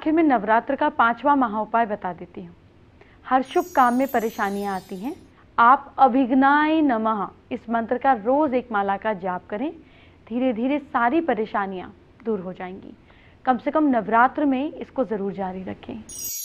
आखिर में नवरात्र का पांचवा महाउपाय बता देती हूँ हर शुभ काम में परेशानियाँ आती हैं आप अभिग्नाय नमः इस मंत्र का रोज़ एक माला का जाप करें धीरे धीरे सारी परेशानियाँ दूर हो जाएंगी कम से कम नवरात्र में इसको ज़रूर जारी रखें